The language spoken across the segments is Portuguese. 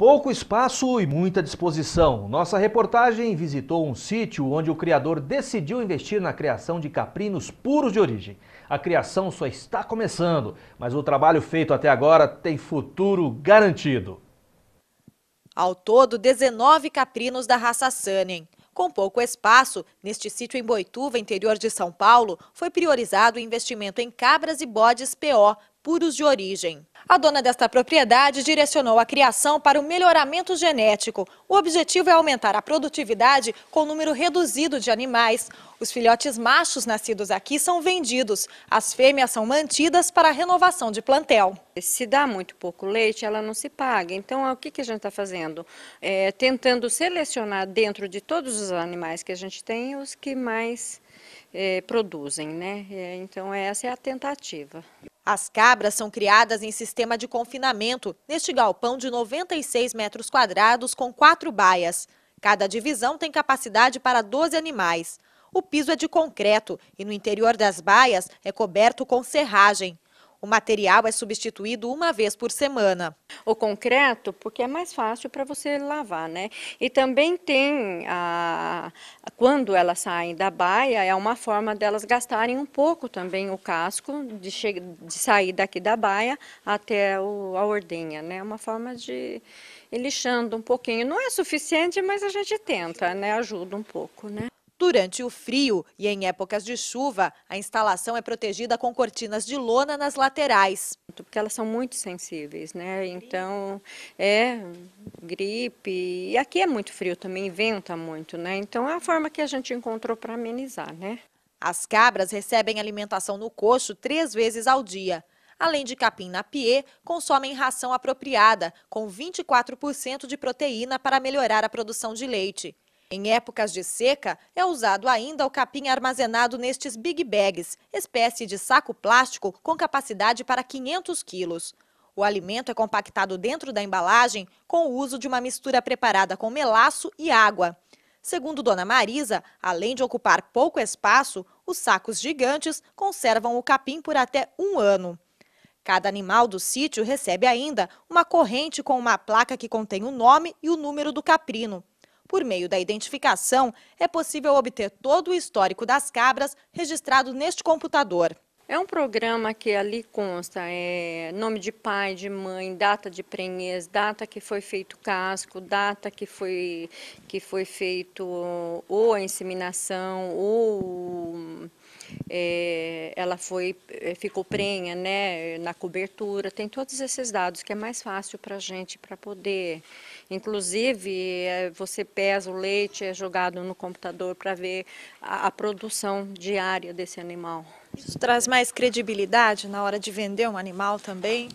Pouco espaço e muita disposição. Nossa reportagem visitou um sítio onde o criador decidiu investir na criação de caprinos puros de origem. A criação só está começando, mas o trabalho feito até agora tem futuro garantido. Ao todo, 19 caprinos da raça Sunning. Com pouco espaço, neste sítio em Boituva, interior de São Paulo, foi priorizado o investimento em cabras e bodes PO, puros de origem. A dona desta propriedade direcionou a criação para o melhoramento genético. O objetivo é aumentar a produtividade com o número reduzido de animais. Os filhotes machos nascidos aqui são vendidos. As fêmeas são mantidas para a renovação de plantel. Se dá muito pouco leite, ela não se paga. Então, o que, que a gente está fazendo? É, tentando selecionar dentro de todos os animais que a gente tem, os que mais é, produzem. Né? É, então, essa é a tentativa. As cabras são criadas em sistema de confinamento, neste galpão de 96 metros quadrados com quatro baias. Cada divisão tem capacidade para 12 animais. O piso é de concreto e no interior das baias é coberto com serragem. O material é substituído uma vez por semana. O concreto, porque é mais fácil para você lavar, né? E também tem a, quando elas saem da baia, é uma forma delas gastarem um pouco também o casco, de, de sair daqui da baia até o, a ordenha, né? É uma forma de ir lixando um pouquinho. Não é suficiente, mas a gente tenta, né? Ajuda um pouco, né? Durante o frio e em épocas de chuva, a instalação é protegida com cortinas de lona nas laterais. Porque elas são muito sensíveis, né? Então, é gripe. E aqui é muito frio também, venta muito, né? Então, é a forma que a gente encontrou para amenizar, né? As cabras recebem alimentação no coxo três vezes ao dia. Além de capim na piê, consomem ração apropriada, com 24% de proteína para melhorar a produção de leite. Em épocas de seca, é usado ainda o capim armazenado nestes big bags, espécie de saco plástico com capacidade para 500 quilos. O alimento é compactado dentro da embalagem com o uso de uma mistura preparada com melaço e água. Segundo Dona Marisa, além de ocupar pouco espaço, os sacos gigantes conservam o capim por até um ano. Cada animal do sítio recebe ainda uma corrente com uma placa que contém o nome e o número do caprino. Por meio da identificação, é possível obter todo o histórico das cabras registrado neste computador. É um programa que ali consta é, nome de pai, de mãe, data de prenhez, data que foi feito o casco, data que foi, que foi feito ou a inseminação ou é, ela foi, é, ficou prenha né, na cobertura, tem todos esses dados que é mais fácil para a gente para poder. Inclusive, é, você pesa o leite, é jogado no computador para ver a, a produção diária desse animal. Isso traz mais credibilidade na hora de vender um animal também?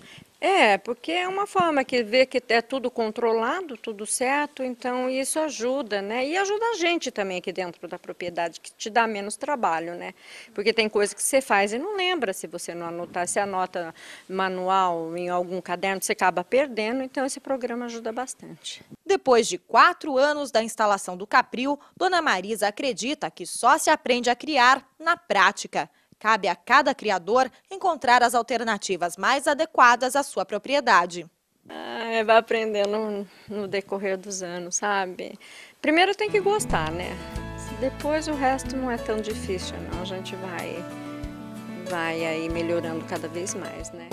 É, porque é uma forma que vê que é tudo controlado, tudo certo, então isso ajuda, né? E ajuda a gente também aqui dentro da propriedade, que te dá menos trabalho, né? Porque tem coisa que você faz e não lembra se você não anotar, se anota manual em algum caderno, você acaba perdendo, então esse programa ajuda bastante. Depois de quatro anos da instalação do Capril, Dona Marisa acredita que só se aprende a criar na prática. Cabe a cada criador encontrar as alternativas mais adequadas à sua propriedade. Ah, vai aprendendo no decorrer dos anos, sabe? Primeiro tem que gostar, né? Depois o resto não é tão difícil, não. A gente vai, vai aí melhorando cada vez mais, né?